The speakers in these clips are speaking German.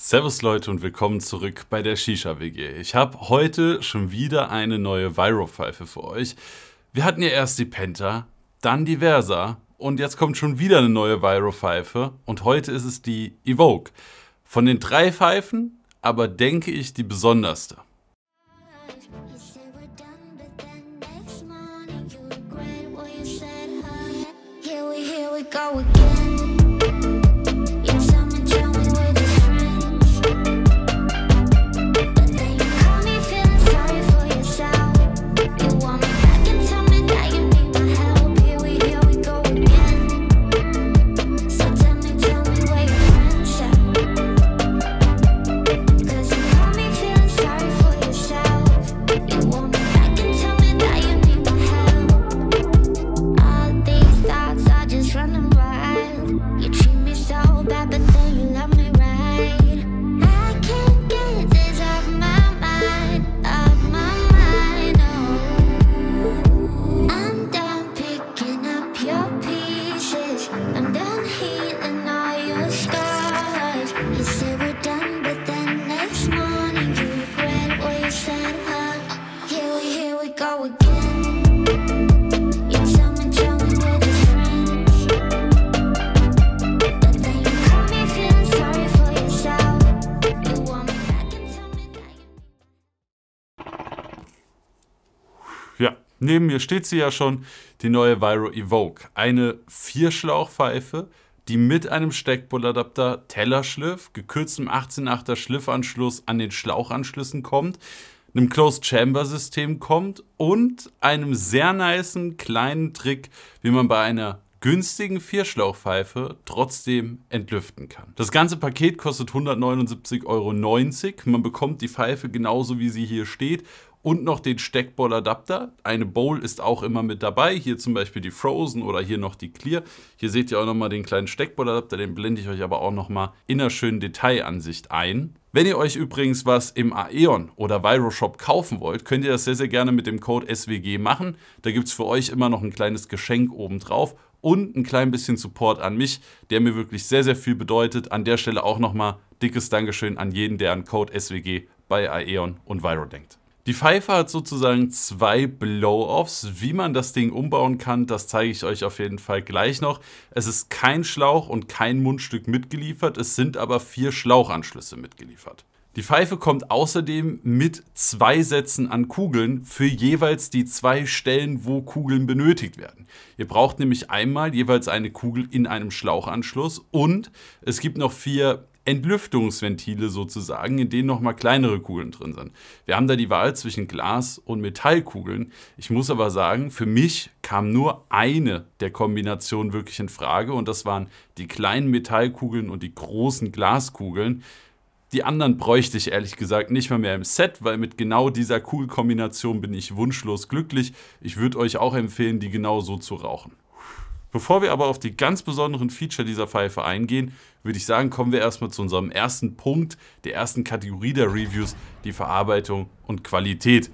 Servus Leute und willkommen zurück bei der Shisha WG. Ich habe heute schon wieder eine neue Viro-Pfeife für euch. Wir hatten ja erst die Penta, dann die Versa und jetzt kommt schon wieder eine neue Viro-Pfeife und heute ist es die Evoke. Von den drei Pfeifen aber denke ich die besonderste. Here we go again. Neben mir steht sie ja schon, die neue Viro Evoke. Eine Vierschlauchpfeife, die mit einem Steckpulladapter, Tellerschliff, gekürztem 18 8 er Schliffanschluss an den Schlauchanschlüssen kommt, einem Closed Chamber System kommt und einem sehr niceen kleinen Trick, wie man bei einer günstigen Vierschlauchpfeife trotzdem entlüften kann. Das ganze Paket kostet 179,90 Euro. Man bekommt die Pfeife genauso wie sie hier steht und noch den Steckball-Adapter. Eine Bowl ist auch immer mit dabei. Hier zum Beispiel die Frozen oder hier noch die Clear. Hier seht ihr auch nochmal den kleinen Steckball-Adapter, den blende ich euch aber auch nochmal in einer schönen Detailansicht ein. Wenn ihr euch übrigens was im Aeon oder Viroshop kaufen wollt, könnt ihr das sehr, sehr gerne mit dem Code SWG machen. Da gibt es für euch immer noch ein kleines Geschenk obendrauf und ein klein bisschen Support an mich, der mir wirklich sehr, sehr viel bedeutet. An der Stelle auch nochmal dickes Dankeschön an jeden, der an Code SWG bei Aeon und Viro denkt. Die Pfeife hat sozusagen zwei Blow-Offs. Wie man das Ding umbauen kann, das zeige ich euch auf jeden Fall gleich noch. Es ist kein Schlauch und kein Mundstück mitgeliefert, es sind aber vier Schlauchanschlüsse mitgeliefert. Die Pfeife kommt außerdem mit zwei Sätzen an Kugeln für jeweils die zwei Stellen, wo Kugeln benötigt werden. Ihr braucht nämlich einmal jeweils eine Kugel in einem Schlauchanschluss und es gibt noch vier Entlüftungsventile sozusagen, in denen nochmal kleinere Kugeln drin sind. Wir haben da die Wahl zwischen Glas- und Metallkugeln. Ich muss aber sagen, für mich kam nur eine der Kombinationen wirklich in Frage und das waren die kleinen Metallkugeln und die großen Glaskugeln. Die anderen bräuchte ich ehrlich gesagt nicht mal mehr im Set, weil mit genau dieser Kugelkombination bin ich wunschlos glücklich. Ich würde euch auch empfehlen, die genau so zu rauchen. Bevor wir aber auf die ganz besonderen Feature dieser Pfeife eingehen, würde ich sagen, kommen wir erstmal zu unserem ersten Punkt, der ersten Kategorie der Reviews, die Verarbeitung und Qualität.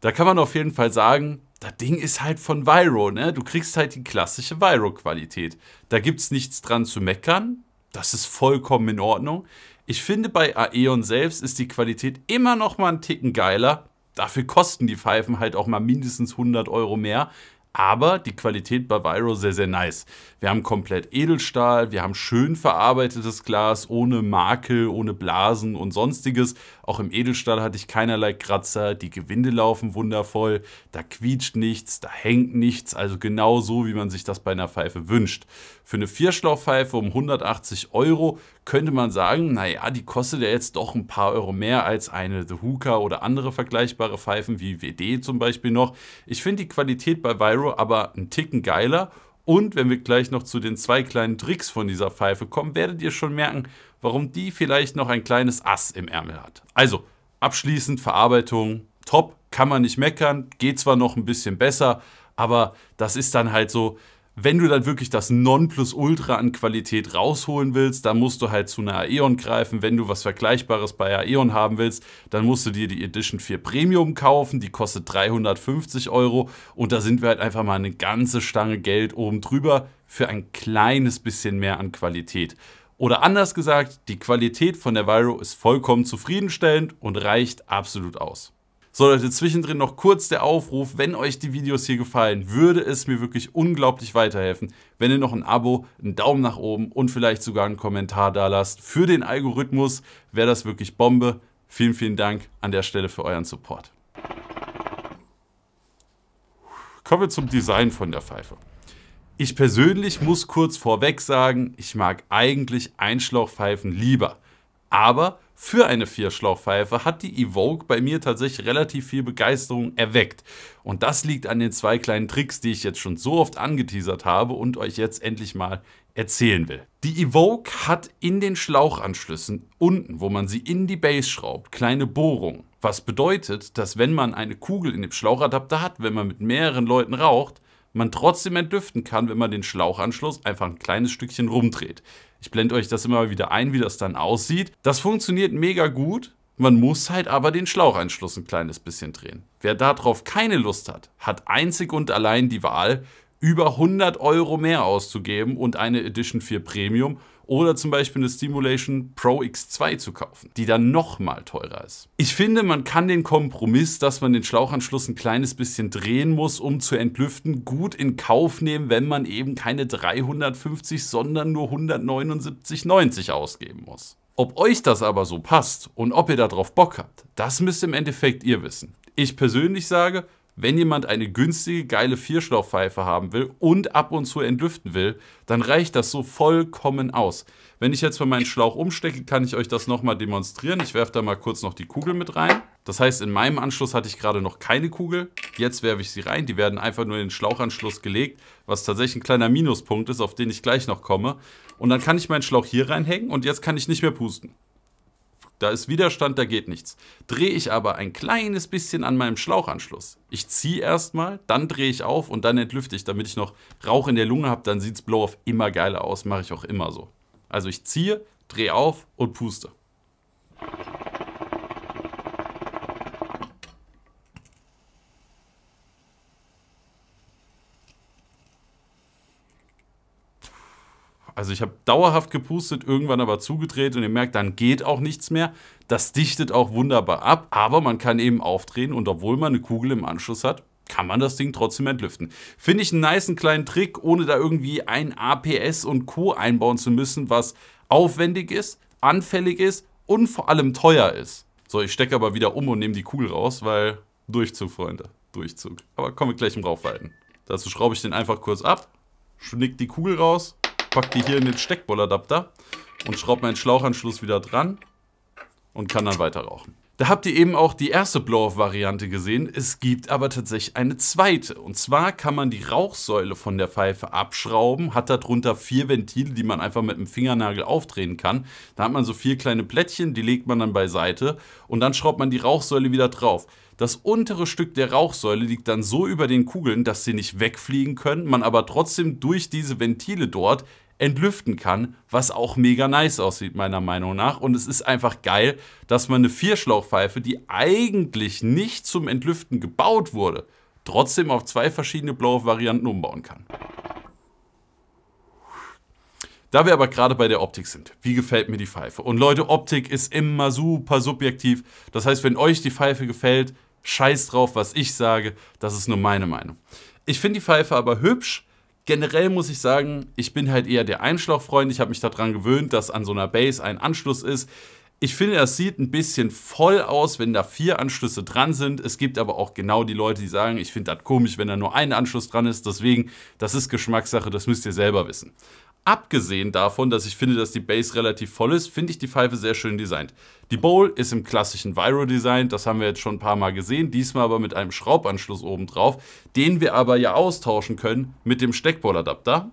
Da kann man auf jeden Fall sagen, das Ding ist halt von Viro, ne? Du kriegst halt die klassische Viro-Qualität. Da gibt es nichts dran zu meckern. Das ist vollkommen in Ordnung. Ich finde, bei Aeon selbst ist die Qualität immer noch mal einen Ticken geiler. Dafür kosten die Pfeifen halt auch mal mindestens 100 Euro mehr aber die Qualität bei Viro sehr, sehr nice. Wir haben komplett Edelstahl, wir haben schön verarbeitetes Glas, ohne Makel, ohne Blasen und sonstiges. Auch im Edelstahl hatte ich keinerlei Kratzer, die Gewinde laufen wundervoll, da quietscht nichts, da hängt nichts, also genau so, wie man sich das bei einer Pfeife wünscht. Für eine Vierschlauchpfeife um 180 Euro könnte man sagen, naja, die kostet ja jetzt doch ein paar Euro mehr als eine The Hooker oder andere vergleichbare Pfeifen wie WD zum Beispiel noch. Ich finde die Qualität bei Viro aber einen Ticken geiler und wenn wir gleich noch zu den zwei kleinen Tricks von dieser Pfeife kommen, werdet ihr schon merken, warum die vielleicht noch ein kleines Ass im Ärmel hat. Also, abschließend Verarbeitung, top, kann man nicht meckern, geht zwar noch ein bisschen besser, aber das ist dann halt so, wenn du dann wirklich das Nonplusultra an Qualität rausholen willst, dann musst du halt zu einer Aeon greifen. Wenn du was Vergleichbares bei Aeon haben willst, dann musst du dir die Edition 4 Premium kaufen. Die kostet 350 Euro und da sind wir halt einfach mal eine ganze Stange Geld oben drüber für ein kleines bisschen mehr an Qualität. Oder anders gesagt, die Qualität von der Viro ist vollkommen zufriedenstellend und reicht absolut aus. So Leute, zwischendrin noch kurz der Aufruf, wenn euch die Videos hier gefallen, würde es mir wirklich unglaublich weiterhelfen, wenn ihr noch ein Abo, einen Daumen nach oben und vielleicht sogar einen Kommentar da lasst. Für den Algorithmus wäre das wirklich Bombe. Vielen, vielen Dank an der Stelle für euren Support. Kommen wir zum Design von der Pfeife. Ich persönlich muss kurz vorweg sagen, ich mag eigentlich Einschlauchpfeifen lieber aber für eine Vierschlauchpfeife hat die Evoke bei mir tatsächlich relativ viel Begeisterung erweckt. Und das liegt an den zwei kleinen Tricks, die ich jetzt schon so oft angeteasert habe und euch jetzt endlich mal erzählen will. Die Evoke hat in den Schlauchanschlüssen unten, wo man sie in die Base schraubt, kleine Bohrungen. Was bedeutet, dass wenn man eine Kugel in dem Schlauchadapter hat, wenn man mit mehreren Leuten raucht, man trotzdem entdüften kann, wenn man den Schlauchanschluss einfach ein kleines Stückchen rumdreht. Ich blende euch das immer wieder ein, wie das dann aussieht. Das funktioniert mega gut. Man muss halt aber den Schlaucheinschluss ein kleines bisschen drehen. Wer darauf keine Lust hat, hat einzig und allein die Wahl, über 100 Euro mehr auszugeben und eine Edition 4 Premium oder zum Beispiel eine Stimulation Pro X2 zu kaufen, die dann nochmal teurer ist. Ich finde, man kann den Kompromiss, dass man den Schlauchanschluss ein kleines bisschen drehen muss, um zu entlüften, gut in Kauf nehmen, wenn man eben keine 350, sondern nur 179,90 ausgeben muss. Ob euch das aber so passt und ob ihr darauf Bock habt, das müsst im Endeffekt ihr wissen. Ich persönlich sage, wenn jemand eine günstige, geile Vierschlauchpfeife haben will und ab und zu entlüften will, dann reicht das so vollkommen aus. Wenn ich jetzt mal meinen Schlauch umstecke, kann ich euch das nochmal demonstrieren. Ich werfe da mal kurz noch die Kugel mit rein. Das heißt, in meinem Anschluss hatte ich gerade noch keine Kugel. Jetzt werfe ich sie rein. Die werden einfach nur in den Schlauchanschluss gelegt, was tatsächlich ein kleiner Minuspunkt ist, auf den ich gleich noch komme. Und dann kann ich meinen Schlauch hier reinhängen und jetzt kann ich nicht mehr pusten. Da ist Widerstand, da geht nichts. Drehe ich aber ein kleines bisschen an meinem Schlauchanschluss. Ich ziehe erstmal, dann drehe ich auf und dann entlüfte ich, damit ich noch Rauch in der Lunge habe, dann sieht es Blow-Off immer geiler aus, mache ich auch immer so. Also ich ziehe, drehe auf und puste. also ich habe dauerhaft gepustet, irgendwann aber zugedreht und ihr merkt, dann geht auch nichts mehr. Das dichtet auch wunderbar ab, aber man kann eben aufdrehen und obwohl man eine Kugel im Anschluss hat, kann man das Ding trotzdem entlüften. Finde ich einen niceen kleinen Trick, ohne da irgendwie ein APS und Co. einbauen zu müssen, was aufwendig ist, anfällig ist und vor allem teuer ist. So, ich stecke aber wieder um und nehme die Kugel raus, weil Durchzug, Freunde, Durchzug. Aber kommen wir gleich im Raufweiten. Dazu schraube ich den einfach kurz ab, schnick die Kugel raus pack die hier in den Steckbolladapter und schraube meinen Schlauchanschluss wieder dran und kann dann weiter rauchen. Da habt ihr eben auch die erste Blow-Off-Variante gesehen. Es gibt aber tatsächlich eine zweite. Und zwar kann man die Rauchsäule von der Pfeife abschrauben, hat darunter vier Ventile, die man einfach mit dem Fingernagel aufdrehen kann. Da hat man so vier kleine Plättchen, die legt man dann beiseite und dann schraubt man die Rauchsäule wieder drauf. Das untere Stück der Rauchsäule liegt dann so über den Kugeln, dass sie nicht wegfliegen können, man aber trotzdem durch diese Ventile dort entlüften kann, was auch mega nice aussieht, meiner Meinung nach. Und es ist einfach geil, dass man eine Vierschlauchpfeife, die eigentlich nicht zum Entlüften gebaut wurde, trotzdem auf zwei verschiedene Blow-Varianten umbauen kann. Da wir aber gerade bei der Optik sind, wie gefällt mir die Pfeife? Und Leute, Optik ist immer super subjektiv. Das heißt, wenn euch die Pfeife gefällt, scheiß drauf, was ich sage. Das ist nur meine Meinung. Ich finde die Pfeife aber hübsch, Generell muss ich sagen, ich bin halt eher der Einschlauchfreund. Ich habe mich daran gewöhnt, dass an so einer Base ein Anschluss ist. Ich finde, das sieht ein bisschen voll aus, wenn da vier Anschlüsse dran sind. Es gibt aber auch genau die Leute, die sagen, ich finde das komisch, wenn da nur ein Anschluss dran ist. Deswegen, das ist Geschmackssache, das müsst ihr selber wissen. Abgesehen davon, dass ich finde, dass die Base relativ voll ist, finde ich die Pfeife sehr schön designt. Die Bowl ist im klassischen Viro-Design, das haben wir jetzt schon ein paar Mal gesehen, diesmal aber mit einem Schraubanschluss oben drauf, den wir aber ja austauschen können mit dem Steckballadapter.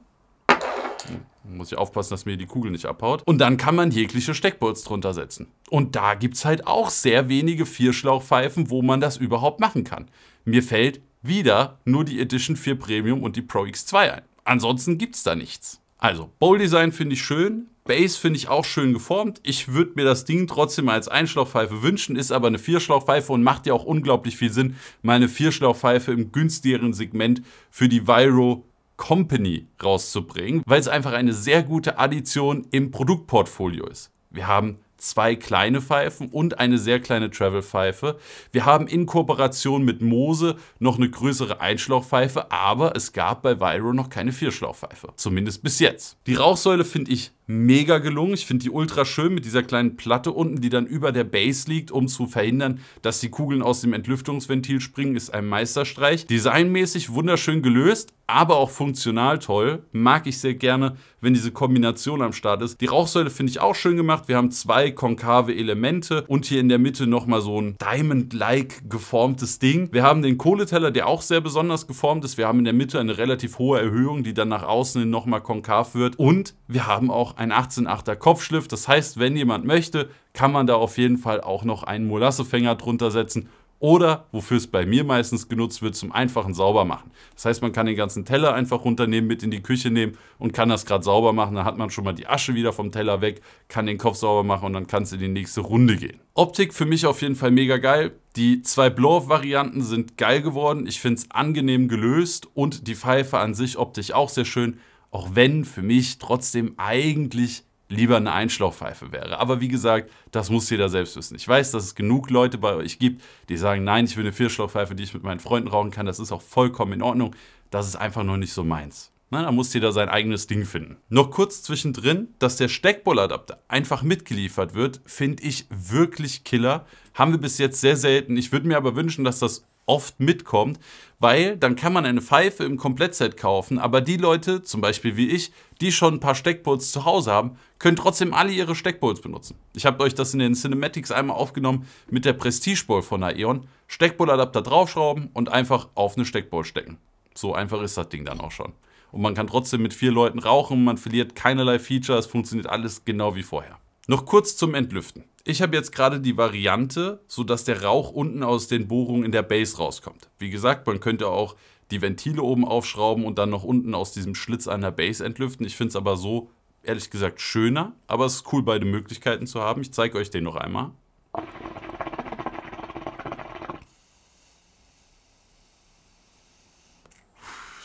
Hm, muss ich aufpassen, dass mir die Kugel nicht abhaut. Und dann kann man jegliche Steckbolts drunter setzen. Und da gibt es halt auch sehr wenige Vierschlauchpfeifen, wo man das überhaupt machen kann. Mir fällt wieder nur die Edition 4 Premium und die Pro X2 ein. Ansonsten gibt es da nichts. Also, Bowl-Design finde ich schön, Base finde ich auch schön geformt. Ich würde mir das Ding trotzdem als Einschlauchpfeife wünschen, ist aber eine Vierschlauchpfeife und macht ja auch unglaublich viel Sinn, meine Vierschlauchpfeife im günstigeren Segment für die Viro Company rauszubringen, weil es einfach eine sehr gute Addition im Produktportfolio ist. Wir haben zwei kleine Pfeifen und eine sehr kleine Travel-Pfeife. Wir haben in Kooperation mit Mose noch eine größere Einschlauchpfeife, aber es gab bei Viro noch keine Vierschlauchpfeife. Zumindest bis jetzt. Die Rauchsäule finde ich mega gelungen. Ich finde die ultra schön mit dieser kleinen Platte unten, die dann über der Base liegt, um zu verhindern, dass die Kugeln aus dem Entlüftungsventil springen, ist ein Meisterstreich. Designmäßig wunderschön gelöst, aber auch funktional toll. Mag ich sehr gerne, wenn diese Kombination am Start ist. Die Rauchsäule finde ich auch schön gemacht. Wir haben zwei konkave Elemente und hier in der Mitte nochmal so ein Diamond-like geformtes Ding. Wir haben den Kohleteller, der auch sehr besonders geformt ist. Wir haben in der Mitte eine relativ hohe Erhöhung, die dann nach außen nochmal konkav wird. Und wir haben auch ein 18,8er Kopfschliff. Das heißt, wenn jemand möchte, kann man da auf jeden Fall auch noch einen Molassefänger drunter setzen oder, wofür es bei mir meistens genutzt wird, zum einfachen Saubermachen. Das heißt, man kann den ganzen Teller einfach runternehmen, mit in die Küche nehmen und kann das gerade sauber machen. Dann hat man schon mal die Asche wieder vom Teller weg, kann den Kopf sauber machen und dann kann es in die nächste Runde gehen. Optik für mich auf jeden Fall mega geil. Die zwei Blow-Varianten sind geil geworden. Ich finde es angenehm gelöst und die Pfeife an sich optisch auch sehr schön. Auch wenn für mich trotzdem eigentlich lieber eine Einschlauchpfeife wäre. Aber wie gesagt, das muss jeder selbst wissen. Ich weiß, dass es genug Leute bei euch gibt, die sagen, nein, ich will eine Vierschlauchpfeife, die ich mit meinen Freunden rauchen kann. Das ist auch vollkommen in Ordnung. Das ist einfach nur nicht so meins. Na, da muss jeder sein eigenes Ding finden. Noch kurz zwischendrin, dass der Steckbolladapter einfach mitgeliefert wird, finde ich wirklich killer. Haben wir bis jetzt sehr selten. Ich würde mir aber wünschen, dass das oft mitkommt, weil dann kann man eine Pfeife im Komplettset kaufen, aber die Leute, zum Beispiel wie ich, die schon ein paar Steckbulls zu Hause haben, können trotzdem alle ihre Steckbulls benutzen. Ich habe euch das in den Cinematics einmal aufgenommen mit der Prestige Ball von Aeon. Steckbulladapter draufschrauben und einfach auf eine Steckball stecken. So einfach ist das Ding dann auch schon. Und man kann trotzdem mit vier Leuten rauchen, man verliert keinerlei Features, funktioniert alles genau wie vorher. Noch kurz zum Entlüften ich habe jetzt gerade die Variante, sodass der Rauch unten aus den Bohrungen in der Base rauskommt. Wie gesagt, man könnte auch die Ventile oben aufschrauben und dann noch unten aus diesem Schlitz einer Base entlüften. Ich finde es aber so, ehrlich gesagt, schöner. Aber es ist cool, beide Möglichkeiten zu haben. Ich zeige euch den noch einmal.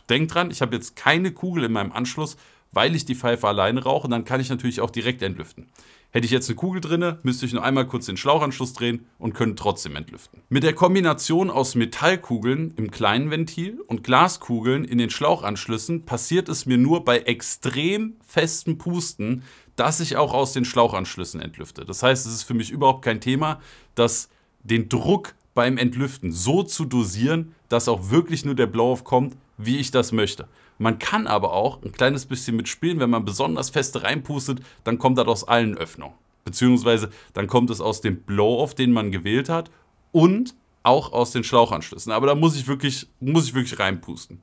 Denkt dran, ich habe jetzt keine Kugel in meinem Anschluss, weil ich die Pfeife alleine rauche, dann kann ich natürlich auch direkt entlüften. Hätte ich jetzt eine Kugel drinne, müsste ich nur einmal kurz den Schlauchanschluss drehen und könnte trotzdem entlüften. Mit der Kombination aus Metallkugeln im kleinen Ventil und Glaskugeln in den Schlauchanschlüssen passiert es mir nur bei extrem festen Pusten, dass ich auch aus den Schlauchanschlüssen entlüfte. Das heißt, es ist für mich überhaupt kein Thema, dass den Druck beim Entlüften so zu dosieren, dass auch wirklich nur der Blow-off kommt, wie ich das möchte. Man kann aber auch ein kleines bisschen mitspielen, wenn man besonders feste reinpustet, dann kommt das aus allen Öffnungen. Beziehungsweise dann kommt es aus dem Blow-Off, den man gewählt hat und auch aus den Schlauchanschlüssen. Aber da muss ich wirklich, muss ich wirklich reinpusten.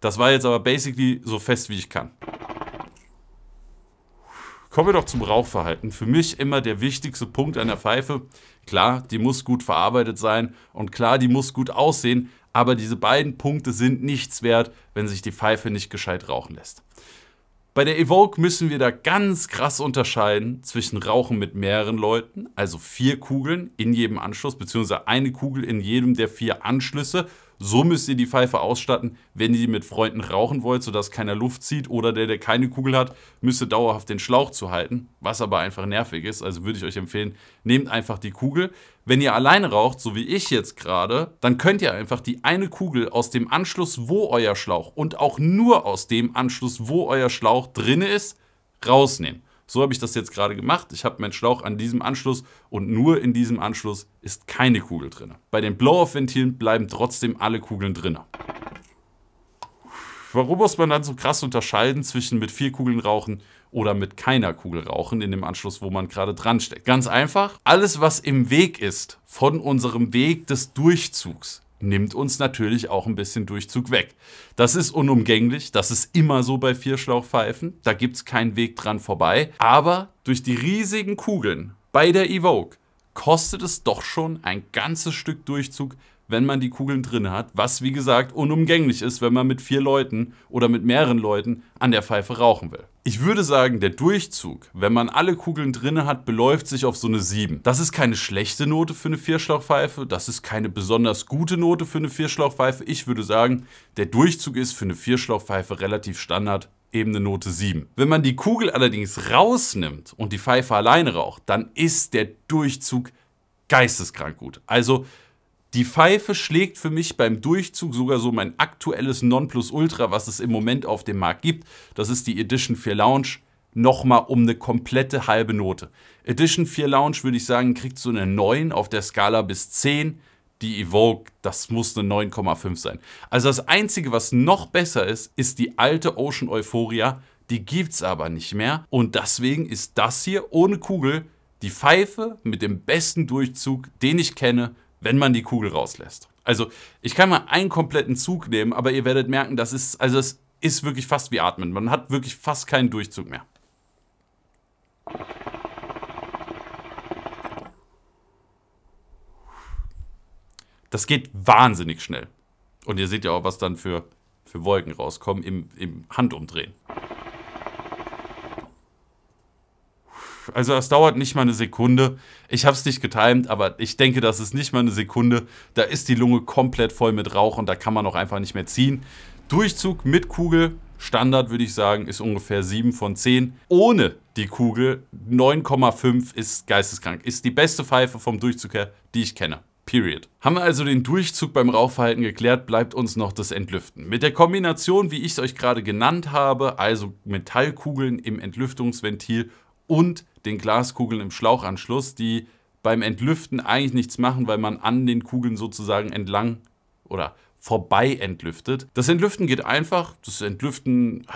Das war jetzt aber basically so fest, wie ich kann. Kommen wir doch zum Rauchverhalten. Für mich immer der wichtigste Punkt einer Pfeife. Klar, die muss gut verarbeitet sein und klar, die muss gut aussehen, aber diese beiden Punkte sind nichts wert, wenn sich die Pfeife nicht gescheit rauchen lässt. Bei der Evoke müssen wir da ganz krass unterscheiden zwischen Rauchen mit mehreren Leuten, also vier Kugeln in jedem Anschluss, beziehungsweise eine Kugel in jedem der vier Anschlüsse so müsst ihr die Pfeife ausstatten, wenn ihr mit Freunden rauchen wollt, sodass keiner Luft zieht oder der, der keine Kugel hat, müsste dauerhaft den Schlauch zu halten, was aber einfach nervig ist. Also würde ich euch empfehlen, nehmt einfach die Kugel. Wenn ihr alleine raucht, so wie ich jetzt gerade, dann könnt ihr einfach die eine Kugel aus dem Anschluss, wo euer Schlauch und auch nur aus dem Anschluss, wo euer Schlauch drin ist, rausnehmen. So habe ich das jetzt gerade gemacht. Ich habe meinen Schlauch an diesem Anschluss und nur in diesem Anschluss ist keine Kugel drin. Bei den Blow-Off-Ventilen bleiben trotzdem alle Kugeln drin. Warum muss man dann so krass unterscheiden zwischen mit vier Kugeln rauchen oder mit keiner Kugel rauchen in dem Anschluss, wo man gerade dran steckt? Ganz einfach, alles was im Weg ist von unserem Weg des Durchzugs, nimmt uns natürlich auch ein bisschen Durchzug weg. Das ist unumgänglich, das ist immer so bei Vierschlauchpfeifen, da gibt es keinen Weg dran vorbei. Aber durch die riesigen Kugeln bei der Evoke kostet es doch schon ein ganzes Stück Durchzug, wenn man die Kugeln drin hat, was wie gesagt unumgänglich ist, wenn man mit vier Leuten oder mit mehreren Leuten an der Pfeife rauchen will. Ich würde sagen, der Durchzug, wenn man alle Kugeln drin hat, beläuft sich auf so eine 7. Das ist keine schlechte Note für eine Vierschlauchpfeife, das ist keine besonders gute Note für eine Vierschlauchpfeife. Ich würde sagen, der Durchzug ist für eine Vierschlauchpfeife relativ Standard, eben eine Note 7. Wenn man die Kugel allerdings rausnimmt und die Pfeife alleine raucht, dann ist der Durchzug geisteskrank gut. Also die Pfeife schlägt für mich beim Durchzug sogar so mein aktuelles Nonplusultra, was es im Moment auf dem Markt gibt. Das ist die Edition 4 Lounge nochmal um eine komplette halbe Note. Edition 4 Lounge würde ich sagen, kriegt so eine 9 auf der Skala bis 10. Die Evoke, das muss eine 9,5 sein. Also das Einzige, was noch besser ist, ist die alte Ocean Euphoria. Die gibt es aber nicht mehr. Und deswegen ist das hier ohne Kugel die Pfeife mit dem besten Durchzug, den ich kenne wenn man die Kugel rauslässt. Also, ich kann mal einen kompletten Zug nehmen, aber ihr werdet merken, das ist, also es ist wirklich fast wie Atmen. Man hat wirklich fast keinen Durchzug mehr. Das geht wahnsinnig schnell. Und ihr seht ja auch, was dann für, für Wolken rauskommen im, im Handumdrehen. also es dauert nicht mal eine Sekunde. Ich habe es nicht getimt, aber ich denke, das ist nicht mal eine Sekunde. Da ist die Lunge komplett voll mit Rauch und da kann man auch einfach nicht mehr ziehen. Durchzug mit Kugel, Standard würde ich sagen, ist ungefähr 7 von 10. Ohne die Kugel 9,5 ist geisteskrank. Ist die beste Pfeife vom Durchzug her, die ich kenne. Period. Haben wir also den Durchzug beim Rauchverhalten geklärt, bleibt uns noch das Entlüften. Mit der Kombination, wie ich es euch gerade genannt habe, also Metallkugeln im Entlüftungsventil und den Glaskugeln im Schlauchanschluss, die beim Entlüften eigentlich nichts machen, weil man an den Kugeln sozusagen entlang oder vorbei entlüftet. Das Entlüften geht einfach. Das Entlüften,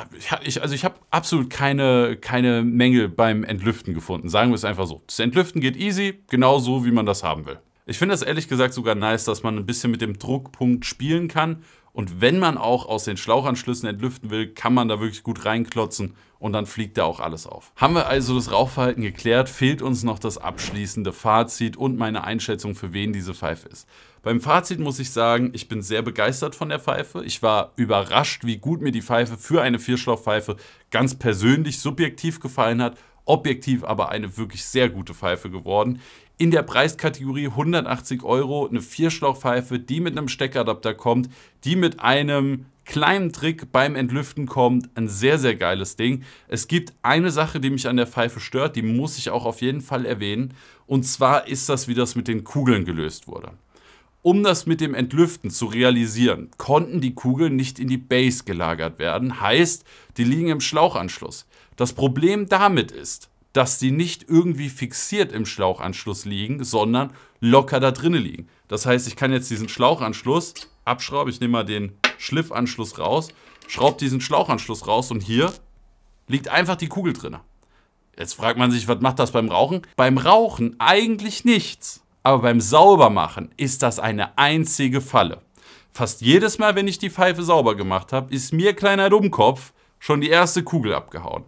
ich, also ich habe absolut keine, keine Mängel beim Entlüften gefunden. Sagen wir es einfach so. Das Entlüften geht easy, genau so, wie man das haben will. Ich finde das ehrlich gesagt sogar nice, dass man ein bisschen mit dem Druckpunkt spielen kann und wenn man auch aus den Schlauchanschlüssen entlüften will, kann man da wirklich gut reinklotzen und dann fliegt da auch alles auf. Haben wir also das Rauchverhalten geklärt, fehlt uns noch das abschließende Fazit und meine Einschätzung, für wen diese Pfeife ist. Beim Fazit muss ich sagen, ich bin sehr begeistert von der Pfeife. Ich war überrascht, wie gut mir die Pfeife für eine Vierschlauchpfeife ganz persönlich subjektiv gefallen hat objektiv aber eine wirklich sehr gute Pfeife geworden in der Preiskategorie 180 Euro eine Vierschlauchpfeife, die mit einem Steckadapter kommt, die mit einem kleinen Trick beim Entlüften kommt. Ein sehr, sehr geiles Ding. Es gibt eine Sache, die mich an der Pfeife stört, die muss ich auch auf jeden Fall erwähnen. Und zwar ist das, wie das mit den Kugeln gelöst wurde. Um das mit dem Entlüften zu realisieren, konnten die Kugeln nicht in die Base gelagert werden, heißt, die liegen im Schlauchanschluss. Das Problem damit ist, dass die nicht irgendwie fixiert im Schlauchanschluss liegen, sondern locker da drinnen liegen. Das heißt, ich kann jetzt diesen Schlauchanschluss abschrauben. Ich nehme mal den Schliffanschluss raus, schraube diesen Schlauchanschluss raus und hier liegt einfach die Kugel drin. Jetzt fragt man sich, was macht das beim Rauchen? Beim Rauchen eigentlich nichts. Aber beim Saubermachen ist das eine einzige Falle. Fast jedes Mal, wenn ich die Pfeife sauber gemacht habe, ist mir kleiner Dummkopf schon die erste Kugel abgehauen.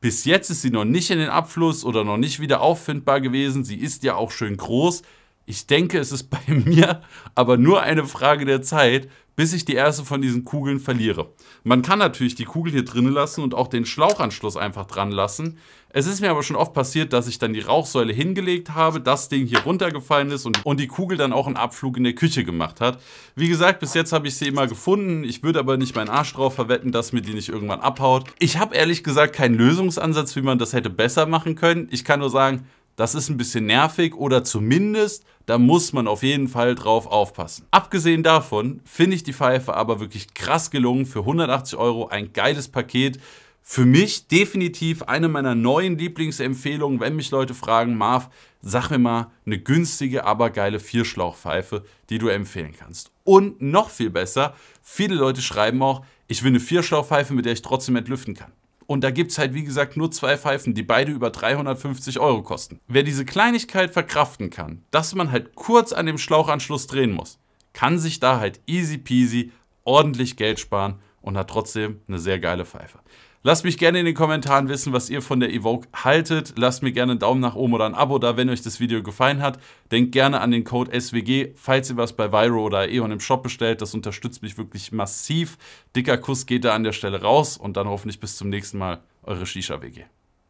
Bis jetzt ist sie noch nicht in den Abfluss oder noch nicht wieder auffindbar gewesen. Sie ist ja auch schön groß. Ich denke, es ist bei mir aber nur eine Frage der Zeit, bis ich die erste von diesen Kugeln verliere. Man kann natürlich die Kugel hier drinnen lassen und auch den Schlauchanschluss einfach dran lassen. Es ist mir aber schon oft passiert, dass ich dann die Rauchsäule hingelegt habe, das Ding hier runtergefallen ist und, und die Kugel dann auch einen Abflug in der Küche gemacht hat. Wie gesagt, bis jetzt habe ich sie immer gefunden. Ich würde aber nicht meinen Arsch drauf verwetten, dass mir die nicht irgendwann abhaut. Ich habe ehrlich gesagt keinen Lösungsansatz, wie man das hätte besser machen können. Ich kann nur sagen, das ist ein bisschen nervig oder zumindest, da muss man auf jeden Fall drauf aufpassen. Abgesehen davon finde ich die Pfeife aber wirklich krass gelungen. Für 180 Euro ein geiles Paket. Für mich definitiv eine meiner neuen Lieblingsempfehlungen, wenn mich Leute fragen, Marv, sag mir mal eine günstige, aber geile Vierschlauchpfeife, die du empfehlen kannst. Und noch viel besser, viele Leute schreiben auch, ich will eine Vierschlauchpfeife, mit der ich trotzdem entlüften kann. Und da gibt es halt, wie gesagt, nur zwei Pfeifen, die beide über 350 Euro kosten. Wer diese Kleinigkeit verkraften kann, dass man halt kurz an dem Schlauchanschluss drehen muss, kann sich da halt easy peasy ordentlich Geld sparen und hat trotzdem eine sehr geile Pfeife. Lasst mich gerne in den Kommentaren wissen, was ihr von der Evoke haltet. Lasst mir gerne einen Daumen nach oben oder ein Abo da, wenn euch das Video gefallen hat. Denkt gerne an den Code SWG, falls ihr was bei Viro oder E.ON im Shop bestellt. Das unterstützt mich wirklich massiv. Dicker Kuss geht da an der Stelle raus und dann hoffentlich bis zum nächsten Mal. Eure Shisha-WG.